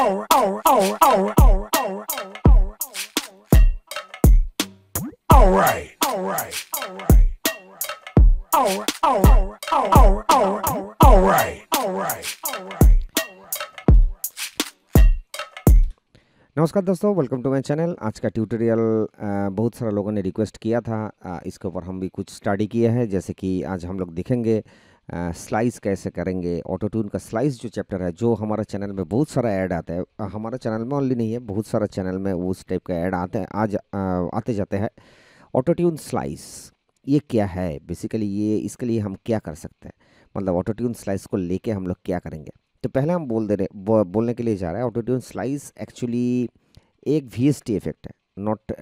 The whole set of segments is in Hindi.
नमस्कार दोस्तों वेलकम टू माय चैनल आज का ट्यूटोरियल बहुत सारा लोगों ने रिक्वेस्ट किया था इसके ऊपर हम भी कुछ स्टडी किया है जैसे कि आज हम लोग देखेंगे स्लाइस कैसे करेंगे ऑटो का स्लाइस जो चैप्टर है जो हमारा चैनल में बहुत सारा ऐड आता है हमारा चैनल में ऑनली नहीं है बहुत सारा चैनल में उस टाइप का ऐड आते हैं आज आते जाते हैं ऑटो ट्यून स्लाइस ये क्या है बेसिकली ये इसके लिए हम क्या कर सकते हैं मतलब ऑटो ट्यून स्लाइस को लेके हम लोग क्या करेंगे तो पहले हम बोल दे रहे बो, बोलने के लिए जा रहे हैं ऑटो ट्यून स्लाइस एक्चुअली एक वी इफेक्ट है नॉट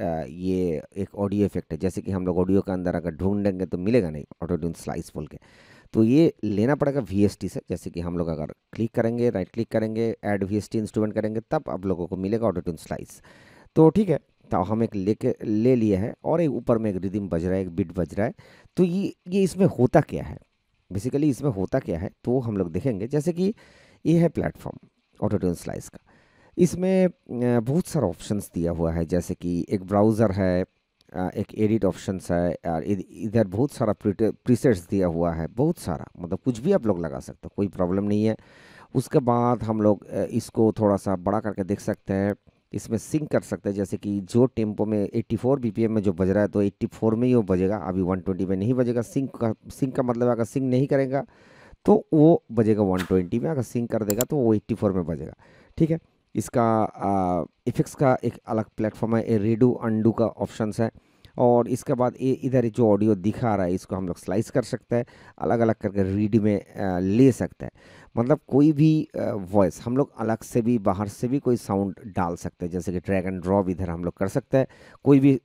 ये एक ऑडियो इफेक्ट है जैसे कि हम लोग ऑडियो के अंदर अगर ढूंढेंगे तो मिलेगा नहीं ऑटो ट्यून स्लाइस बोल के तो ये लेना पड़ेगा वी से जैसे कि हम लोग अगर क्लिक करेंगे राइट क्लिक करेंगे ऐड वी इंस्ट्रूमेंट करेंगे तब आप लोगों को मिलेगा ऑडोटून स्लाइस तो ठीक है तो हम एक के ले लिए है और एक ऊपर में एक रिदिम बज रहा है एक बिट बज रहा है तो ये ये इसमें होता क्या है बेसिकली इसमें होता क्या है तो हम लोग देखेंगे जैसे कि ये है प्लेटफॉर्म ऑटोट्यून स्लाइस का इसमें बहुत सारा ऑप्शंस दिया हुआ है जैसे कि एक ब्राउज़र है एक एडिट ऑप्शन है और इधर बहुत सारा प्रीसेट्स दिया हुआ है बहुत सारा मतलब कुछ भी आप लोग लगा सकते हो कोई प्रॉब्लम नहीं है उसके बाद हम लोग इसको थोड़ा सा बड़ा करके देख सकते हैं इसमें सिंक कर सकते हैं जैसे कि जो टेम्पो में 84 बीपीएम में जो बज रहा है तो 84 में ही वो बजेगा अभी 120 में नहीं बजेगा सिंक का सिंक का मतलब अगर सिंक नहीं करेगा तो वो बजेगा 120 में अगर सिंक कर देगा तो वो 84 में बजेगा ठीक है इसका इफेक्ट्स का एक अलग प्लेटफॉर्म है ये रेडू अंडू का ऑप्शंस है और इसके बाद ये इधर जो ऑडियो दिखा रहा है इसको हम लोग स्लाइस कर सकते हैं अलग अलग करके रीड में ले सकते हैं मतलब कोई भी वॉइस हम लोग अलग से भी बाहर से भी कोई साउंड डाल सकते हैं जैसे कि ड्रैग एंड ड्रॉप इधर हम लोग कर सकते हैं कोई भी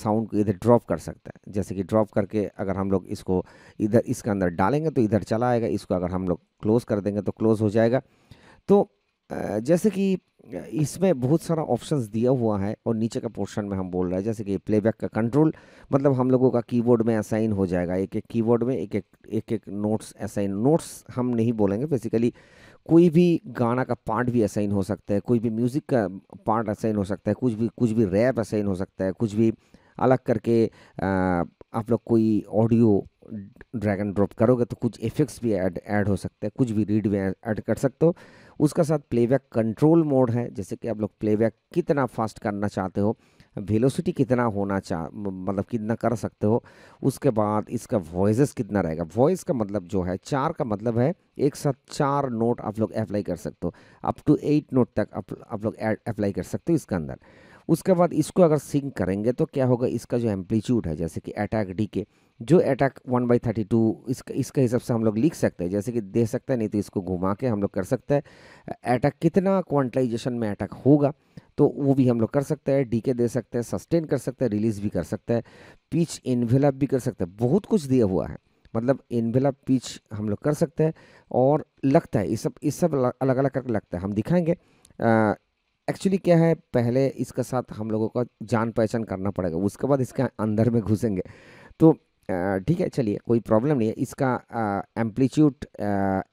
साउंड को इधर ड्रॉप कर सकते हैं जैसे कि ड्रॉप करके अगर हम लोग इसको इधर इसके अंदर डालेंगे तो इधर चला आएगा इसको अगर हम लोग क्लोज़ कर देंगे तो क्लोज़ हो जाएगा तो जैसे कि इसमें बहुत सारा ऑप्शंस दिया हुआ है और नीचे का पोर्शन में हम बोल रहे हैं जैसे कि प्लेबैक का कंट्रोल मतलब हम लोगों का कीबोर्ड में असाइन हो जाएगा एक एक कीबोर्ड में एक एक एक एक नोट्स असाइन नोट्स हम नहीं बोलेंगे बेसिकली कोई भी गाना का पार्ट भी असाइन हो सकता है कोई भी म्यूज़िक का पार्ट असाइन हो सकता है कुछ भी कुछ भी रैप असाइन हो सकता है कुछ भी अलग करके आप लोग कोई ऑडियो ड्रैगन ड्रॉप करोगे तो कुछ इफेक्ट्स भी ऐड ऐड हो सकते हैं कुछ भी रीड में ऐड कर सकते हो उसका साथ प्लेबैक कंट्रोल मोड है जैसे कि आप लोग प्लेबैक कितना फास्ट करना चाहते हो वेलोसिटी कितना होना चाह मतलब कितना कर सकते हो उसके बाद इसका वॉइस कितना रहेगा वॉइस का मतलब जो है चार का मतलब है एक साथ चार नोट आप लोग अप्लाई कर सकते हो अप टू एट नोट तक आप, आप लोग अप्लाई कर सकते हो इसके अंदर उसके बाद इसको अगर सिंक करेंगे तो क्या होगा इसका जो एम्पलीट्यूड है जैसे कि अटैक डी के जो attack one by thirty two इसका इसके हिसाब से हम लोग लिख सकते हैं जैसे कि दे सकता है नहीं तो इसको घुमा के हम लोग कर सकते हैं अटैक कितना क्वांटलाइजेशन में अटैक होगा तो वो भी हम लोग कर सकते हैं डीके दे सकते हैं सस्टेन कर सकते हैं रिलीज भी कर सकते हैं पिच इन्वेलप भी कर सकते हैं बहुत कुछ दिया हुआ है मतलब इन्वेलप पिच हम लोग कर सकते हैं और लगता है ये सब इस सब अलग अलग करके लगता है हम दिखाएंगे एक्चुअली क्या है पहले इसके साथ हम लोगों का जान पहचान करना पड़ेगा उसके बाद इसके अंदर में घुसेंगे तो ठीक है चलिए कोई प्रॉब्लम नहीं है इसका amplitude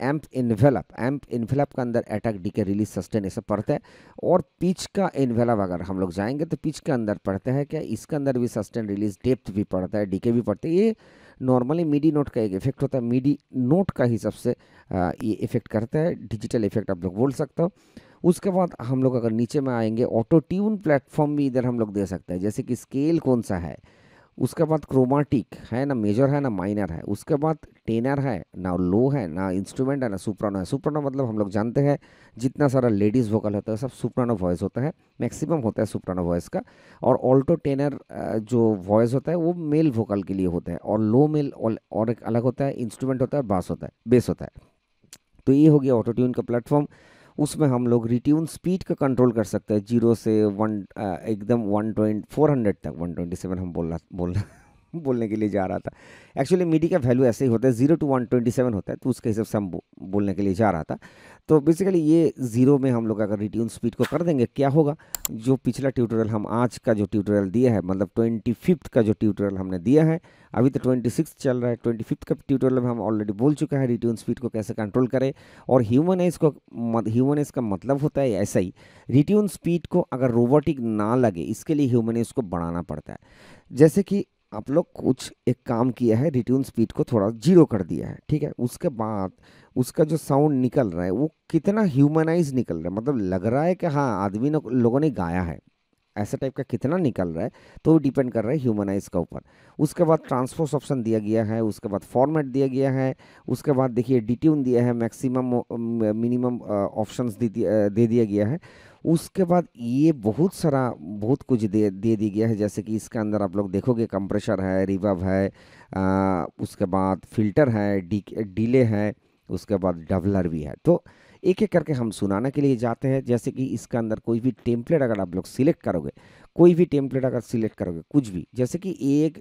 amp envelope amp envelope का अंदर attack decay release sustain ये सब पढ़ते हैं और पिच का इन्वेलप अगर हम लोग जाएंगे तो पिच के अंदर पढ़ते हैं क्या इसके अंदर भी सस्टेन रिलीज डेप्थ भी पढ़ता है डी के भी पढ़ते हैं ये नॉर्मली मीडी नोट का एक इफेक्ट होता है मीडी नोट का ही सबसे ये इफेक्ट करता है डिजिटल इफेक्ट आप लोग बोल सकते हो उसके बाद हम लोग अगर नीचे में आएंगे ऑटो ट्यून प्लेटफॉर्म भी इधर हम लोग दे सकते हैं जैसे कि स्केल कौन सा है उसके बाद क्रोमाटिक है ना मेजर है ना माइनर है उसके बाद टेनर है ना लो है ना इंस्ट्रूमेंट है ना सुप्रानो है सुप्रानो मतलब हम लोग जानते हैं जितना सारा लेडीज़ वोकल होता है सब सुप्रानो वॉइस होता है मैक्सिमम होता है सुप्रानो वॉइस का और ऑल्टो टेनर जो वॉइस होता है वो मेल वोकल के लिए होता है और लो मेल और एक अलग होता है इंस्ट्रूमेंट होता है बास होता है बेस होता है तो ये हो गया ऑटोट्यून का प्लेटफॉर्म उसमें हम लोग रिट्यून स्पीड का कंट्रोल कर सकते हैं जीरो से वन एकदम वन ट्वेंट फोर हंड्रेड तक वन ट्वेंटी सेवन हम बोलना बोलना बोलने के लिए जा रहा था एक्चुअली मीडी का वैल्यू ऐसे ही होता है zero to one twenty seven होता है तो उसके हिसाब से हम बोलने के लिए जा रहा था तो बेसिकली ये ज़ीरो में हम लोग अगर रिट्यून स्पीड को कर देंगे क्या होगा जो पिछला ट्यूटोरियल हम आज का जो ट्यूटोरियल दिया है मतलब ट्वेंटी फिफ्थ का जो ट्यूटोरियल हमने दिया है अभी तो ट्वेंटी सिक्स चल रहा है ट्वेंटी फिफ्थ का ट्यूटोरियल में हम ऑलरेडी बोल चुका है रिट्यून स्पीड को कैसे कंट्रोल करें और ह्यूमन एज को एज का मतलब होता है ऐसा ही रिट्यून स्पीड को अगर रोबोटिक ना लगे इसके लिए ह्यूमन एज को बढ़ाना पड़ता है जैसे कि आप लोग कुछ एक काम किया है रिट्यून स्पीड को थोड़ा जीरो कर दिया है ठीक है उसके बाद उसका जो साउंड निकल रहा है वो कितना ह्यूमनाइज निकल रहा है मतलब लग रहा है कि हाँ आदमी ने लोगों ने गाया है ऐसे टाइप का कितना निकल रहा है तो डिपेंड कर रहा है ह्यूमनाइज का ऊपर उसके बाद ट्रांसफोर्स ऑप्शन दिया गया है उसके बाद फॉर्मेट दिया गया है उसके बाद देखिए डिट्यून दिया है मैक्सिमम मिनिमम ऑप्शंस दे दिया गया है उसके बाद ये बहुत सारा बहुत कुछ दे दे दी गया है जैसे कि इसके अंदर आप लोग देखोगे कंप्रेशर है रिवर्व है आ, उसके बाद फिल्टर है डी डीले है उसके बाद डबलर भी है तो एक एक करके हम सुनाने के लिए जाते हैं जैसे कि इसके अंदर कोई भी टेम्पलेट अगर आप लोग सिलेक्ट करोगे कोई भी टेम्पलेट अगर सिलेक्ट करोगे कुछ भी जैसे कि एक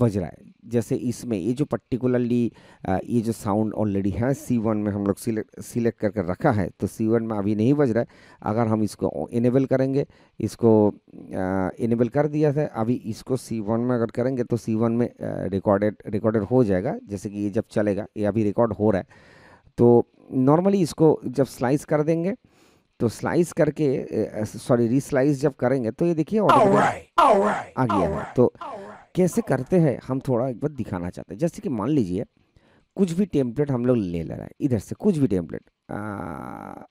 बज रहा है जैसे इसमें ये जो पर्टिकुलरली ये जो साउंड ऑलरेडी है सी वन में हम लोग सिलेक्ट सिलेक्ट करके रखा है तो सी वन में अभी नहीं बज रहा है अगर हम इसको इनेबल करेंगे इसको इनेबल कर दिया था अभी इसको सी वन में अगर करेंगे तो सी वन में रिकॉर्डेड रिकॉर्डेड हो जाएगा जैसे कि ये जब चलेगा ये अभी रिकॉर्ड हो रहा है तो नॉर्मली इसको जब स्लाइस कर देंगे तो स्लाइस करके सॉरी रीस्लाइस जब करेंगे तो ये देखिए right, आ गया है तो कैसे करते हैं हम थोड़ा एक बार दिखाना चाहते हैं जैसे कि मान लीजिए कुछ भी टेम्पलेट हम लोग ले ले रहे हैं इधर से कुछ भी टेम्पलेट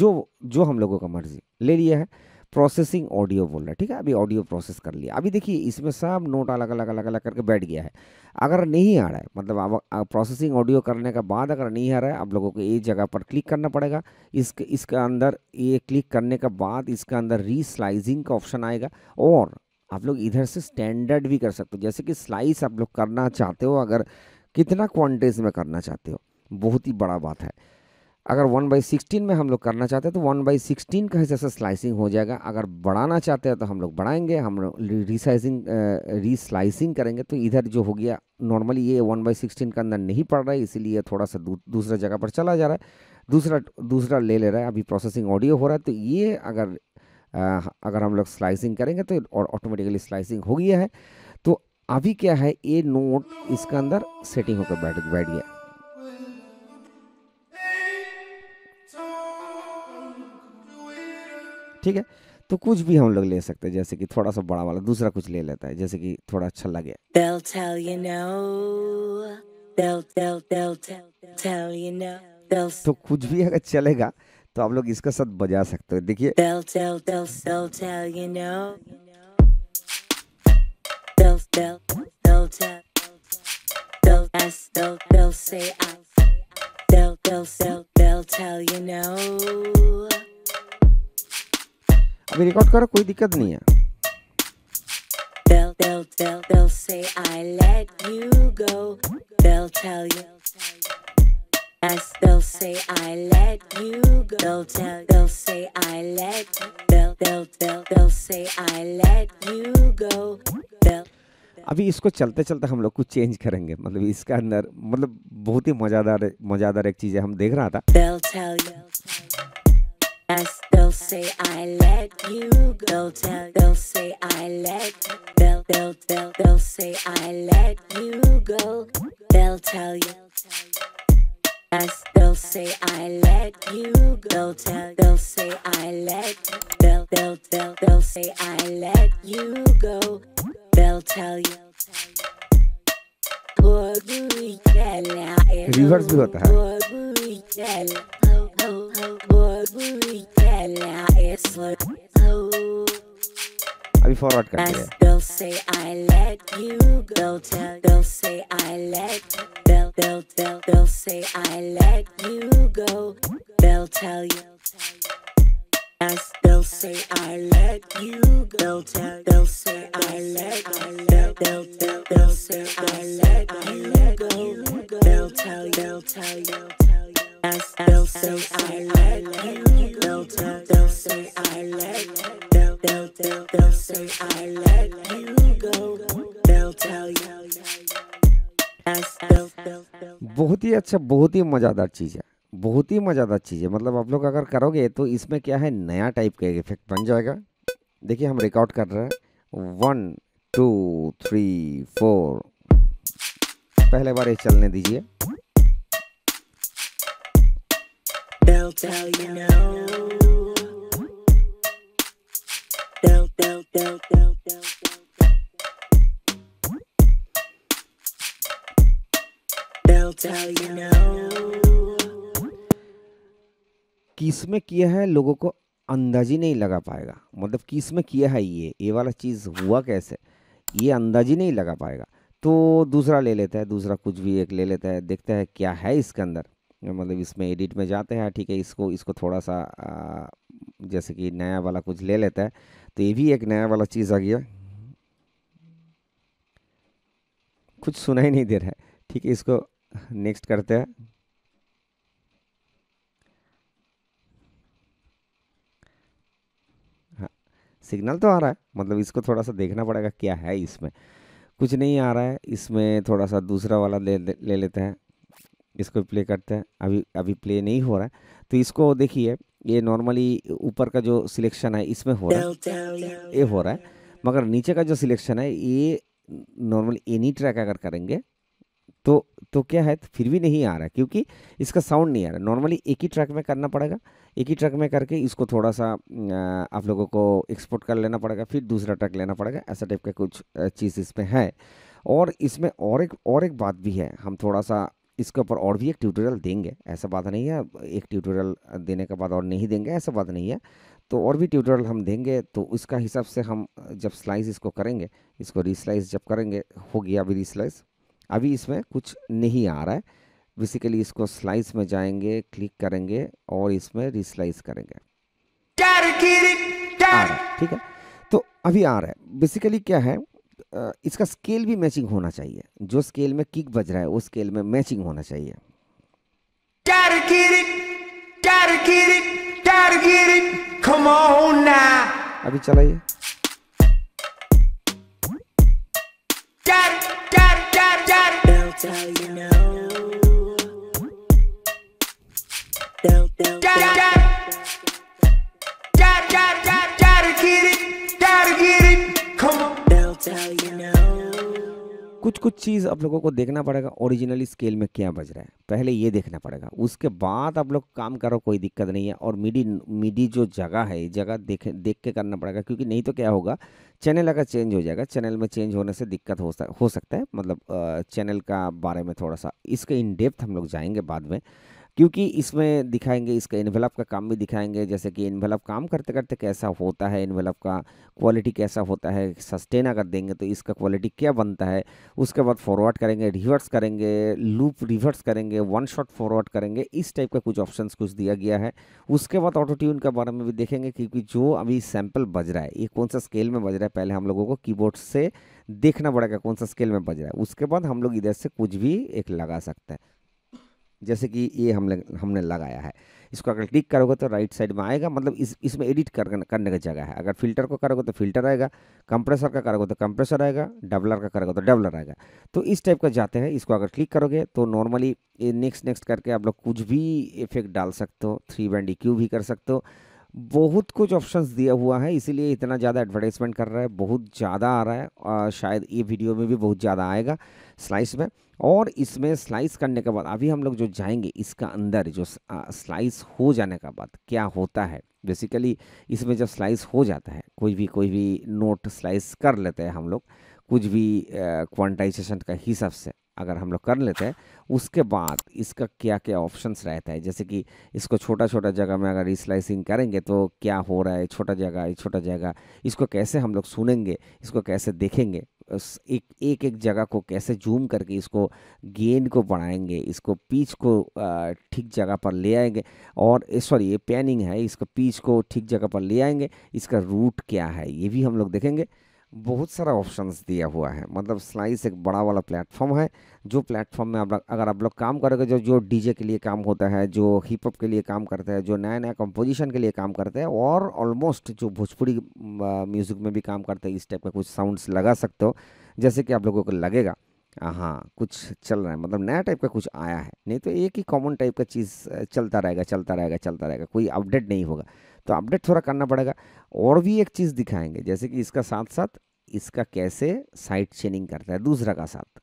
जो जो हम लोगों का मर्जी ले लिया है प्रोसेसिंग ऑडियो बोल रहा है ठीक है अभी ऑडियो प्रोसेस कर लिया अभी देखिए इसमें सब नोट अलग अलग अलग अलग करके बैठ गया है अगर नहीं आ रहा है मतलब अब प्रोसेसिंग ऑडियो करने के बाद अगर नहीं आ रहा है आप लोगों को एक जगह पर क्लिक करना पड़ेगा इसके इसके अंदर ये क्लिक करने के बाद इसके अंदर रीस्लाइजिंग का ऑप्शन आएगा और आप लोग इधर से स्टैंडर्ड भी कर सकते हो जैसे कि स्लाइस आप लोग करना चाहते हो अगर कितना क्वान्टिटीज़ में करना चाहते हो बहुत ही बड़ा बात है अगर वन बाई सिक्सटीन में हम लोग करना चाहते हैं तो वन बाई सिक्सटीन का हिसाब से स्लाइसिंग हो जाएगा अगर बढ़ाना चाहते हैं तो हम लोग बढ़ाएंगे हम लोग रिसाइजिंग रीस्लाइसिंग करेंगे तो इधर जो हो गया नॉर्मली ये वन बाई सिक्सटीन का अंदर नहीं पड़ रहा है इसीलिए थोड़ा सा दू, दूसरा जगह पर चला जा रहा है दूसरा दूसरा ले ले रहा है अभी प्रोसेसिंग ऑडियो हो रहा है तो ये अगर आ, अगर हम लोग स्लाइसिंग करेंगे तो और ऑटोमेटिकली स्लाइसिंग हो गया है तो अभी क्या है ये नोट इसके अंदर सेटिंग होकर बैठ बैठ गया ठीक है तो कुछ भी हम लोग ले सकते हैं जैसे कि थोड़ा सा बड़ा वाला दूसरा कुछ ले लेता है जैसे कि थोड़ा अच्छा लगे तो कुछ भी अगर चलेगा तो आप लोग इसका साथ बजा सकते हो देखिए भी रिकॉर्ड करो कोई दिक्कत नहीं है They'll, they'll, they'll, they'll say I let you go. They'll tell you. Yes, they'll say I let you go. They'll tell, they'll say I let. They'll, they'll, they'll, they'll say I let you go. They'll. अभी इसको चलते चलते हम लोग कुछ चेंज करेंगे मतलब इसका अंदर मतलब बहुत ही मज़ेदार मज़ेदार एक चीज़ है हम देख रहा था They'll say I let you go. They'll Tell they'll say I let. They'll they'll they'll they'll say I let you go. They'll tell you. As they'll say I let you go. They'll Tell they'll say I let. They'll they'll they'll they'll say I let you go. They'll tell you. Reverse भी होता है अभी फॉरवर्ड कर दिया They'll say I let you go tell they'll say I let they'll they'll they'll they'll say I let you go they'll tell you As they'll say I let you go they'll tell they'll say I let I let they'll they'll they'll say I let you go they'll tell you they'll tell you बहुत ही अच्छा बहुत ही मजादार चीज़ है बहुत ही मजादार चीज़ है मतलब आप लोग अगर करोगे तो इसमें क्या है नया टाइप का एक इफेक्ट बन जाएगा देखिए हम रिकॉर्ड कर रहे हैं वन टू थ्री फोर पहले बार ये चलने दीजिए They'll tell you no. They'll, they'll, they'll, they'll, they'll. They'll tell you no. किस में किया है लोगों को अंदाजी नहीं लगा पाएगा मतलब किस में किया है ये ये वाला चीज़ हुआ कैसे ये अंदाजी नहीं लगा पाएगा तो दूसरा ले लेता है दूसरा कुछ भी एक ले लेता है देखता है क्या है इसके अंदर मतलब इसमें एडिट में जाते हैं ठीक है इसको इसको थोड़ा सा जैसे कि नया वाला कुछ ले लेता है तो ये भी एक नया वाला चीज़ आ गया कुछ सुना ही नहीं दे रहा है ठीक है इसको नेक्स्ट करते हैं हाँ सिग्नल तो आ रहा है मतलब इसको थोड़ा सा देखना पड़ेगा क्या है इसमें कुछ नहीं आ रहा है इसमें थोड़ा सा दूसरा वाला ले ले, ले लेते हैं इसको प्ले करते हैं अभी अभी प्ले नहीं हो रहा है तो इसको देखिए ये नॉर्मली ऊपर का जो सिलेक्शन है इसमें हो रहा है ये हो रहा है मगर नीचे का जो सिलेक्शन है ये नॉर्मल एनी ट्रैक अगर करेंगे तो तो क्या है तो फिर भी नहीं आ रहा क्योंकि इसका साउंड नहीं आ रहा नॉर्मली एक ही ट्रैक में करना पड़ेगा एक ही ट्रैक में करके इसको थोड़ा सा आप लोगों को एक्सपोर्ट कर लेना पड़ेगा फिर दूसरा ट्रैक लेना पड़ेगा ऐसा टाइप का कुछ चीज़ इसमें है और इसमें और एक और एक बात भी है हम थोड़ा सा इसके ऊपर और भी एक ट्यूटोरियल देंगे ऐसा बात नहीं है एक ट्यूटोरियल देने के बाद और नहीं देंगे ऐसा बात नहीं है तो और भी ट्यूटोरियल हम देंगे तो उसका हिसाब से हम जब स्लाइस इसको करेंगे इसको रीस्लाइस जब करेंगे हो गया अभी रीस्लाइस अभी इसमें कुछ नहीं आ रहा है बेसिकली इसको स्लाइस में जाएंगे क्लिक करेंगे और इसमें रीस्लाइस करेंगे ठीक है तो अभी आ रहा है बेसिकली क्या है इसका स्केल भी मैचिंग होना चाहिए जो स्केल में किक बज रहा है वो स्केल में मैचिंग होना चाहिए अभी चलाइए Tell you know कुछ कुछ चीज़ आप लोगों को देखना पड़ेगा ओरिजिनल स्केल में क्या बज रहा है पहले ये देखना पड़ेगा उसके बाद आप लोग काम करो कोई दिक्कत नहीं है और मिडी मिडी जो जगह है जगह देख देख के करना पड़ेगा क्योंकि नहीं तो क्या होगा चैनल अगर चेंज हो जाएगा चैनल में चेंज होने से दिक्कत हो हो सकता है मतलब चैनल का बारे में थोड़ा सा इसके इन डेप्थ हम लोग जाएंगे बाद में क्योंकि इसमें दिखाएंगे इसका इन्वेलप का काम भी दिखाएंगे जैसे कि इन्वेलप काम करते करते कैसा होता है इन्वेलप का क्वालिटी कैसा होता है सस्टेन अगर देंगे तो इसका क्वालिटी क्या बनता है उसके बाद फॉरवर्ड करेंगे रिवर्स करेंगे लूप रिवर्स करेंगे वन शॉट फॉरवर्ड करेंगे इस टाइप का कुछ ऑप्शन कुछ दिया गया है उसके बाद ऑटो ट्यून के बारे में भी देखेंगे क्योंकि जो अभी सैम्पल बज रहा है ये कौन सा स्केल में बज रहा है पहले हम लोगों को की से देखना पड़ेगा कौन सा स्केल में बज रहा है उसके बाद हम लोग इधर से कुछ भी एक लगा सकते हैं जैसे कि ये हमने हमने लगाया है इसको अगर क्लिक करोगे तो राइट साइड में आएगा मतलब इस इसमें एडिट कर, करने का जगह है अगर फिल्टर को करोगे तो फिल्टर आएगा कंप्रेसर का करोगे तो कंप्रेसर आएगा डबलर का करोगे तो डबलर आएगा तो इस टाइप का जाते हैं इसको अगर क्लिक करोगे तो नॉर्मली ये नेक्स्ट नेक्स्ट करके आप लोग कुछ भी इफेक्ट डाल सकते हो थ्री बैंड ई भी कर सकते हो बहुत कुछ ऑप्शन दिया हुआ है इसीलिए इतना ज़्यादा एडवर्टाइजमेंट कर रहा है बहुत ज़्यादा आ रहा है और शायद ये वीडियो में भी बहुत ज़्यादा आएगा स्लाइस में और इसमें स्लाइस करने के बाद अभी हम लोग जो जाएंगे इसका अंदर जो स्लाइस हो जाने का बाद क्या होता है बेसिकली इसमें जब स्लाइस हो जाता है कोई भी कोई भी नोट स्लाइस कर लेते हैं हम लोग कुछ भी क्वांटाइजेशन का हिसाब से अगर हम लोग कर लेते हैं उसके बाद इसका क्या क्या ऑप्शंस रहता है जैसे कि इसको छोटा छोटा जगह में अगर स्लाइसिंग करेंगे तो क्या हो रहा है छोटा जगह छोटा जगह इसको कैसे हम लोग सुनेंगे इसको कैसे देखेंगे एक एक एक जगह को कैसे जूम करके इसको गेंद को बढ़ाएंगे इसको पीच को ठीक जगह पर ले आएंगे और सॉरी ये पैनिंग है इसको पीच को ठीक जगह पर ले आएंगे इसका रूट क्या है ये भी हम लोग देखेंगे बहुत सारा ऑप्शंस दिया हुआ है मतलब स्लाइस एक बड़ा वाला प्लेटफॉर्म है जो प्लेटफॉर्म में आप अगर आप लोग काम करोगे जो जो डीजे के लिए काम होता है जो हिप हॉप के लिए काम करते हैं जो नया नया कंपोजिशन के लिए काम करते हैं और ऑलमोस्ट जो भोजपुरी म्यूज़िक में भी काम करते हैं इस टाइप का कुछ साउंड्स लगा सकते हो जैसे कि आप लोगों को लगेगा हाँ, हाँ कुछ चल रहा है मतलब नया टाइप का कुछ आया है नहीं तो एक ही कॉमन टाइप का चीज़ चलता रहेगा चलता रहेगा चलता रहेगा कोई अपडेट नहीं होगा तो अपडेट थोड़ा करना पड़ेगा और भी एक चीज़ दिखाएंगे जैसे कि इसका साथ साथ इसका कैसे साइड चेनिंग करता है दूसरा का साथ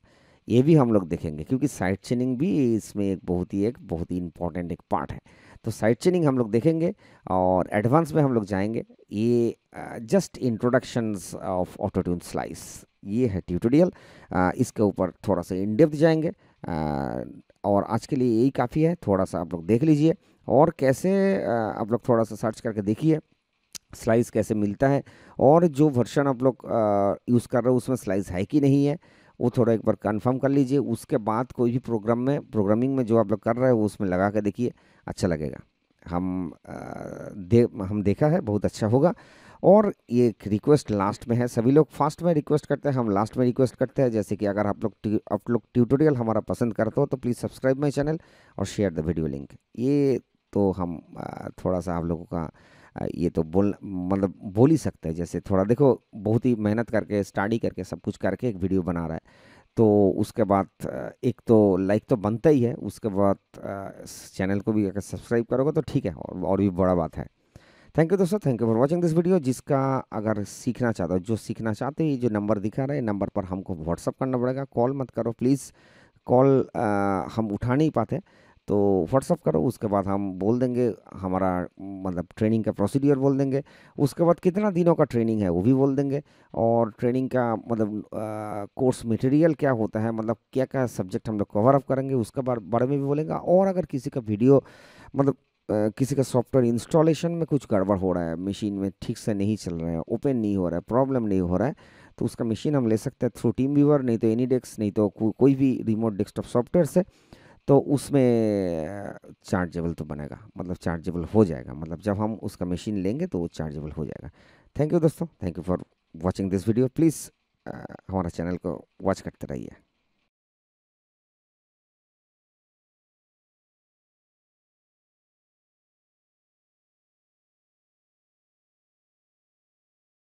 ये भी हम लोग देखेंगे क्योंकि साइड चेनिंग भी इसमें एक बहुत ही एक बहुत ही इम्पॉर्टेंट एक पार्ट है तो साइड चेनिंग हम लोग देखेंगे और एडवांस में हम लोग जाएंगे ये just introductions of autotune slice ये है ट्यूटोरियल इसके ऊपर थोड़ा सा इनडेप्थ जाएंगे आ, और आज के लिए यही काफ़ी है थोड़ा सा आप लोग देख लीजिए और कैसे आप लोग थोड़ा सा सर्च करके देखिए स्लाइस कैसे मिलता है और जो वर्षन आप लोग यूज़ कर रहे हो उसमें स्लाइस है कि नहीं है वो थोड़ा एक बार कंफर्म कर लीजिए उसके बाद कोई भी प्रोग्राम में प्रोग्रामिंग में जो आप लोग कर रहे हो उसमें लगा के देखिए अच्छा लगेगा हम दे हम देखा है बहुत अच्छा होगा और ये एक रिक्वेस्ट लास्ट में है सभी लोग फास्ट में रिक्वेस्ट करते हैं हम लास्ट में रिक्वेस्ट करते हैं जैसे कि अगर आप लोग आप लोग ट्यूटोरियल हमारा पसंद करते हो तो प्लीज़ सब्सक्राइब माई चैनल और शेयर द वीडियो लिंक ये तो हम थोड़ा सा आप लोगों का ये तो बोल मतलब बोल ही सकते हैं जैसे थोड़ा देखो बहुत ही मेहनत करके स्टडी करके सब कुछ करके एक वीडियो बना रहा है तो उसके बाद एक तो लाइक तो बनता ही है उसके बाद चैनल को भी अगर सब्सक्राइब करोगे तो ठीक है और, और भी बड़ा बात है थैंक यू दोस्तों thank you for watching this video जिसका अगर सीखना चाहते हो जो सीखना चाहते हो जो नंबर दिखा रहे हैं नंबर पर हमको व्हाट्सअप करना पड़ेगा कॉल मत करो प्लीज़ कॉल हम उठा नहीं पाते तो व्हाट्सअप करो उसके बाद हम बोल देंगे हमारा मतलब ट्रेनिंग का प्रोसीड्योर बोल देंगे उसके बाद कितना दिनों का ट्रेनिंग है वो भी बोल देंगे और ट्रेनिंग का मतलब कोर्स मटेरियल क्या होता है मतलब क्या क्या सब्जेक्ट हम लोग कवर अप करेंगे उसके बारे में भी बोलेंगे और अगर किसी का वीडियो मतलब किसी का सॉफ्टवेयर इंस्टॉलेशन में कुछ गड़बड़ हो रहा है मशीन में ठीक से नहीं चल रहा है ओपन नहीं हो रहा है प्रॉब्लम नहीं हो रहा है तो उसका मशीन हम ले सकते हैं थ्रू टीम व्यूअर नहीं तो एनी डेस्क नहीं तो को, कोई भी रिमोट डेस्कटॉप सॉफ्टवेयर से तो उसमें चार्जेबल तो बनेगा मतलब चार्जेबल हो जाएगा मतलब जब हम उसका मशीन लेंगे तो वो चार्जेबल हो जाएगा थैंक यू दोस्तों thank you for watching this video please हमारा चैनल को वॉच करते रहिए